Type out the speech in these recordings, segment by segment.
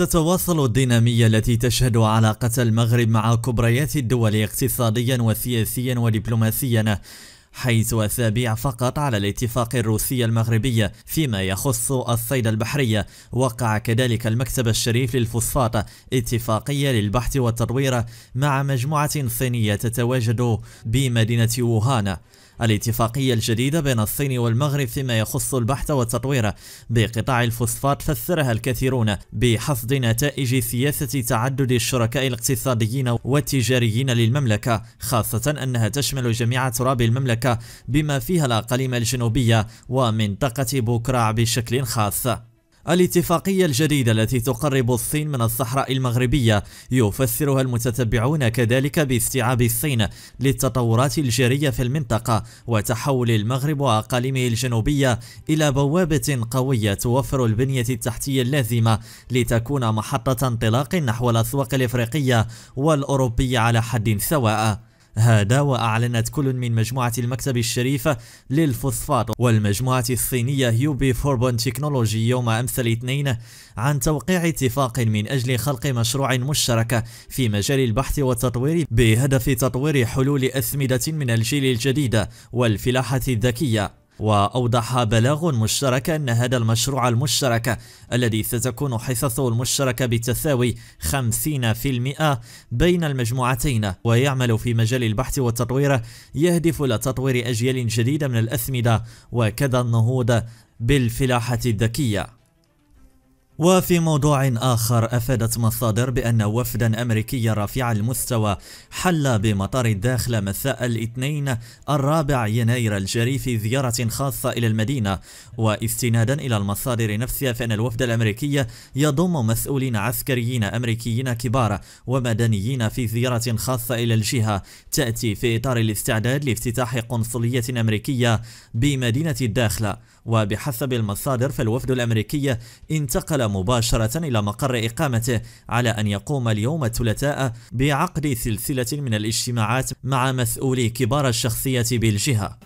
تتواصل الدينامية التي تشهد علاقة المغرب مع كبريات الدول اقتصاديا وسياسيا ودبلوماسيا حيث أسابيع فقط على الاتفاق الروسي المغربي فيما يخص الصيد البحري وقع كذلك المكتب الشريف للفوسفات اتفاقية للبحث والتطوير مع مجموعة صينية تتواجد بمدينة ووهان الاتفاقية الجديدة بين الصين والمغرب فيما يخص البحث والتطوير بقطاع الفوسفات فسرها الكثيرون بحصد نتائج سياسة تعدد الشركاء الاقتصاديين والتجاريين للمملكة خاصة أنها تشمل جميع تراب المملكة بما فيها الأقاليم الجنوبية ومنطقة بوكراع بشكل خاص الاتفاقية الجديدة التي تقرب الصين من الصحراء المغربية يفسرها المتتبعون كذلك باستيعاب الصين للتطورات الجارية في المنطقة وتحول المغرب وأقاليمه الجنوبية إلى بوابة قوية توفر البنية التحتية اللازمة لتكون محطة انطلاق نحو الأسواق الإفريقية والأوروبية على حد سواء هذا وأعلنت كل من مجموعة المكتب الشريف للفوسفات والمجموعة الصينية يوبي فوربون تكنولوجي يوم أمس الاثنين عن توقيع اتفاق من أجل خلق مشروع مشترك في مجال البحث والتطوير بهدف تطوير حلول أسمدة من الجيل الجديد والفلاحة الذكية وأوضح بلاغ مشترك أن هذا المشروع المشترك الذي ستكون حصصه المشتركة بتساوي 50% بين المجموعتين ويعمل في مجال البحث والتطوير يهدف إلى تطوير أجيال جديدة من الأسمدة وكذا النهوض بالفلاحة الذكية وفي موضوع آخر أفادت مصادر بأن وفدا أمريكيا رفيع المستوى حل بمطار الداخل مساء الاثنين الرابع يناير الجاري في زيارة خاصة إلى المدينة واستنادا إلى المصادر نفسها فإن الوفد الأمريكي يضم مسؤولين عسكريين أمريكيين كبار ومدنيين في زيارة خاصة إلى الجهة تأتي في إطار الاستعداد لافتتاح قنصلية أمريكية بمدينة الداخل وبحسب المصادر فالوفد الأمريكي انتقل مباشرة إلى مقر إقامته على أن يقوم اليوم الثلاثاء بعقد سلسلة من الاجتماعات مع مسؤولي كبار الشخصية بالجهة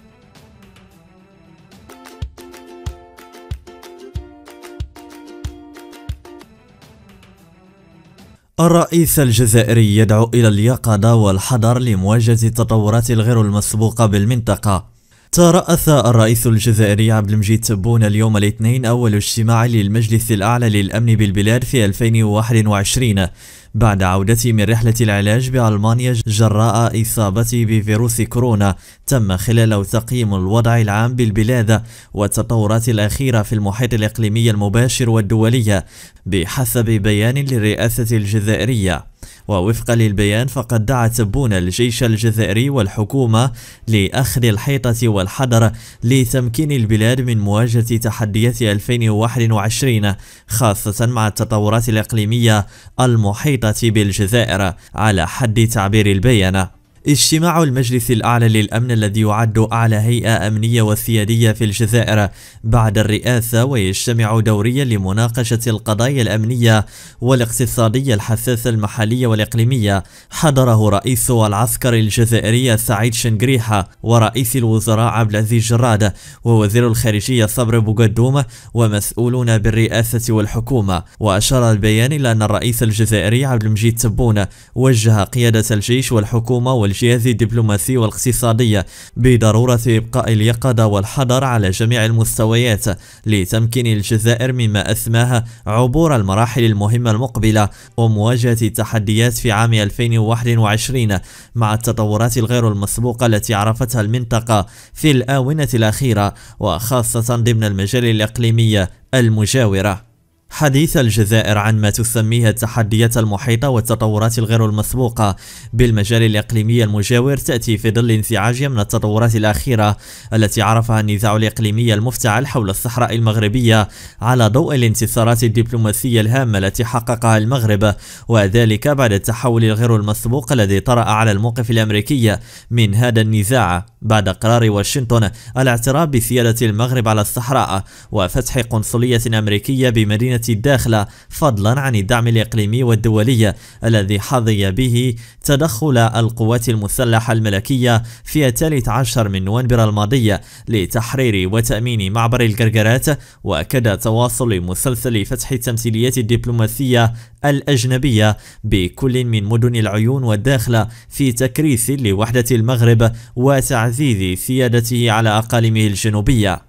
الرئيس الجزائري يدعو إلى اليقظة والحذر لمواجهة التطورات الغير المسبوقة بالمنطقة ترأس الرئيس الجزائري عبد المجيد تبون اليوم الاثنين أول اجتماع للمجلس الأعلى للأمن بالبلاد في 2021 بعد عودته من رحلة العلاج بألمانيا جراء إصابته بفيروس كورونا تم خلاله تقييم الوضع العام بالبلاد والتطورات الأخيرة في المحيط الإقليمي المباشر والدولية بحسب بيان للرئاسة الجزائرية ووفقا للبيان فقد دعا تبون الجيش الجزائري والحكومة لأخذ الحيطة والحذر لتمكين البلاد من مواجهة تحديات 2021 خاصة مع التطورات الإقليمية المحيطة بالجزائر على حد تعبير البيان اجتماع المجلس الأعلى للأمن الذي يعد أعلى هيئة أمنية وسيادية في الجزائر بعد الرئاسة ويجتمع دوريا لمناقشة القضايا الأمنية والاقتصادية الحساسة المحلية والإقليمية حضره رئيس العسكر الجزائري سعيد شنقريحة ورئيس الوزراء عبد العزيز جراد ووزير الخارجية صبر بوغدوم ومسؤولون بالرئاسة والحكومة وأشار البيان إلى أن الرئيس الجزائري عبد المجيد تبون وجه قيادة الجيش والحكومة وال الجهاز الدبلوماسي والاقتصادي بضرورة إبقاء اليقظة والحذر على جميع المستويات لتمكين الجزائر مما أسماها عبور المراحل المهمة المقبلة ومواجهة التحديات في عام 2021 مع التطورات الغير المسبوقة التي عرفتها المنطقة في الآونة الأخيرة وخاصة ضمن المجال الإقليمي المجاورة حديث الجزائر عن ما تسميه التحديات المحيطة والتطورات الغير المسبوقة بالمجال الإقليمي المجاور تأتي في ظل انزعاج من التطورات الأخيرة التي عرفها النزاع الإقليمي المفتعل حول الصحراء المغربية على ضوء الانتصارات الدبلوماسية الهامة التي حققها المغرب وذلك بعد التحول الغير المسبوق الذي طرأ على الموقف الأمريكي من هذا النزاع بعد قرار واشنطن الاعتراف بسيادة المغرب على الصحراء وفتح قنصلية أمريكية بمدينة الداخلة فضلا عن الدعم الإقليمي والدولي الذي حظي به تدخل القوات المسلحة الملكية في الثالث عشر من نوفمبر الماضي لتحرير وتأمين معبر القرقرات وأكد تواصل مسلسل فتح التمثيليات الدبلوماسية الأجنبية بكل من مدن العيون والداخلة في تكريس لوحدة المغرب وتعزيز سيادته على أقاليمه الجنوبية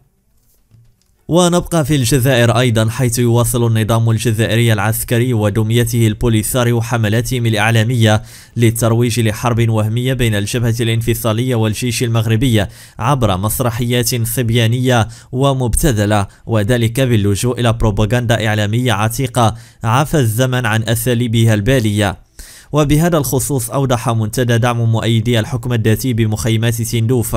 ونبقى في الجزائر أيضا حيث يواصل النظام الجزائري العسكري ودميته البوليساريو حملاتهم الإعلامية للترويج لحرب وهمية بين الجبهة الانفصالية والجيش المغربي عبر مسرحيات صبيانية ومبتذلة وذلك باللجوء إلى بروباغندا إعلامية عتيقة عفى الزمن عن أساليبها البالية وبهذا الخصوص أوضح منتدى دعم مؤيدي الحكم الذاتي بمخيمات سندوف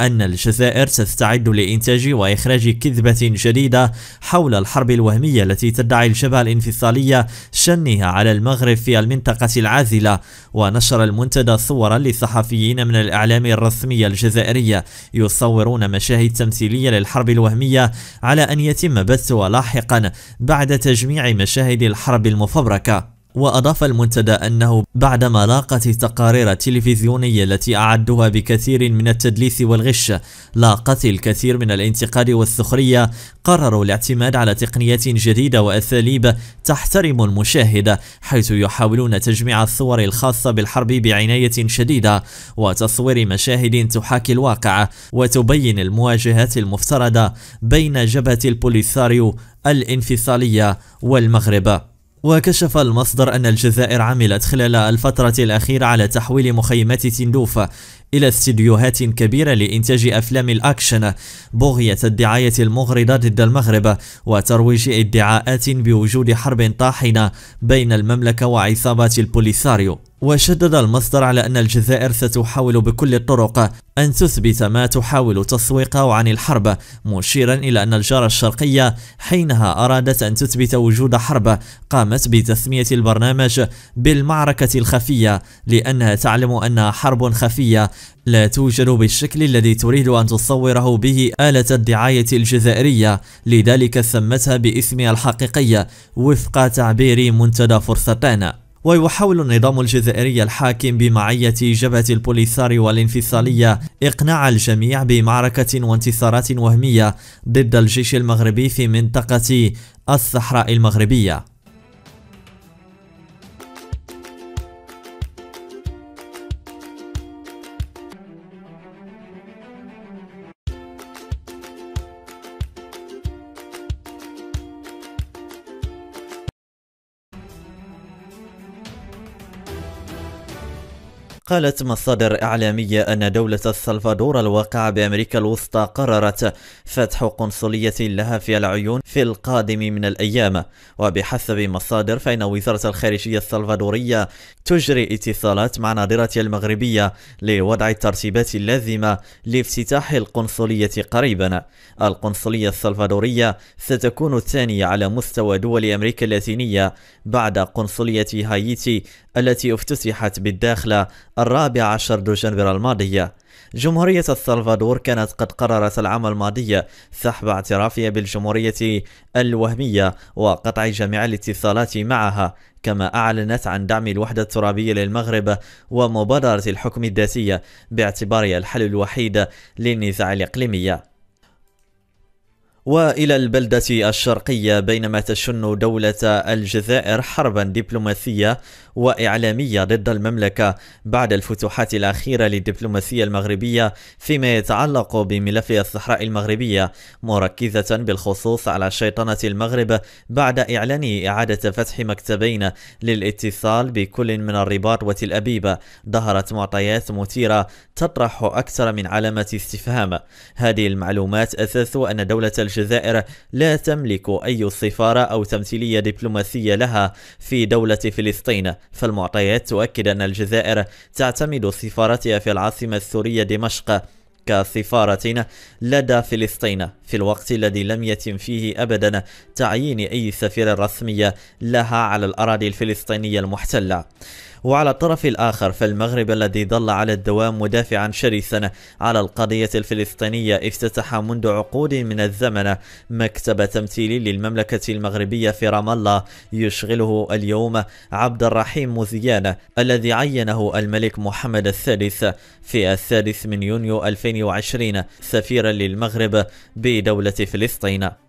أن الجزائر تستعد لإنتاج وإخراج كذبة جديدة حول الحرب الوهمية التي تدعي الجبهة الانفصالية شنها على المغرب في المنطقة العازلة ونشر المنتدى صورا للصحفيين من الإعلام الرسمي الجزائري يصورون مشاهد تمثيلية للحرب الوهمية على أن يتم بثها لاحقا بعد تجميع مشاهد الحرب المفبركة وأضاف المنتدى أنه بعدما لاقت تقارير تلفزيونية التي أعدوها بكثير من التدليس والغش لاقت الكثير من الانتقاد والسخرية قرروا الاعتماد على تقنيات جديدة وأساليب تحترم المشاهد حيث يحاولون تجميع الصور الخاصة بالحرب بعناية شديدة وتصوير مشاهد تحاكي الواقع وتبين المواجهات المفترضة بين جبهة البوليساريو الانفصالية والمغرب وكشف المصدر أن الجزائر عملت خلال الفترة الأخيرة على تحويل مخيمات تندوف إلى استديوهات كبيرة لإنتاج أفلام الأكشن بغية الدعاية المغرضة ضد المغرب وترويج ادعاءات بوجود حرب طاحنة بين المملكة وعصابات البوليساريو وشدد المصدر على أن الجزائر ستحاول بكل الطرق أن تثبت ما تحاول تسويقه عن الحرب مشيرا إلى أن الجارة الشرقية حينها أرادت أن تثبت وجود حرب قامت بتسمية البرنامج بالمعركة الخفية لأنها تعلم أنها حرب خفية لا توجد بالشكل الذي تريد أن تصوره به آلة الدعاية الجزائرية لذلك سمتها باسمها الحقيقي وفق تعبير منتدى فرصتان ويحاول النظام الجزائري الحاكم بمعية جبهة البوليساريو والانفصالية إقناع الجميع بمعركة وانتصارات وهمية ضد الجيش المغربي في منطقة الصحراء المغربية قالت مصادر إعلامية أن دولة السلفادور الواقعة بأمريكا الوسطى قررت فتح قنصلية لها في العيون في القادم من الأيام وبحسب مصادر فإن وزارة الخارجية السلفادورية تجري اتصالات مع ناظرتها المغربية لوضع الترتيبات اللازمة لافتتاح القنصلية قريبا القنصلية السلفادورية ستكون الثانية على مستوى دول أمريكا اللاتينية بعد قنصلية هايتي التي افتتحت بالداخلة الرابع عشر دجنبر الماضية جمهورية السلفادور كانت قد قررت العام الماضي سحب اعترافها بالجمهورية الوهمية وقطع جميع الاتصالات معها كما أعلنت عن دعم الوحدة الترابية للمغرب ومبادرة الحكم الذاتية باعتبارها الحل الوحيد للنزاع الإقليمي والى البلده الشرقيه بينما تشن دوله الجزائر حربا دبلوماسيه واعلاميه ضد المملكه بعد الفتوحات الاخيره للدبلوماسيه المغربيه فيما يتعلق بملف الصحراء المغربيه مركزه بالخصوص على شيطنه المغرب بعد اعلان اعاده فتح مكتبين للاتصال بكل من الرباط وتل ابيب ظهرت معطيات مثيره تطرح اكثر من علامه استفهام هذه المعلومات اساس ان دوله الجزائر الجزائر لا تملك أي سفارة أو تمثيلية دبلوماسية لها في دولة فلسطين فالمعطيات تؤكد أن الجزائر تعتمد سفارتها في العاصمة السورية دمشق كسفارة لدى فلسطين في الوقت الذي لم يتم فيه أبدا تعيين أي سفيرة رسمية لها على الأراضي الفلسطينية المحتلة وعلى الطرف الآخر فالمغرب الذي ظل على الدوام مدافعا شرسا على القضية الفلسطينية افتتح منذ عقود من الزمن مكتب تمثيل للمملكة المغربية في رام الله يشغله اليوم عبد الرحيم مزيان الذي عينه الملك محمد الثالث في الثالث من يونيو 2020 سفيرا للمغرب بدولة فلسطين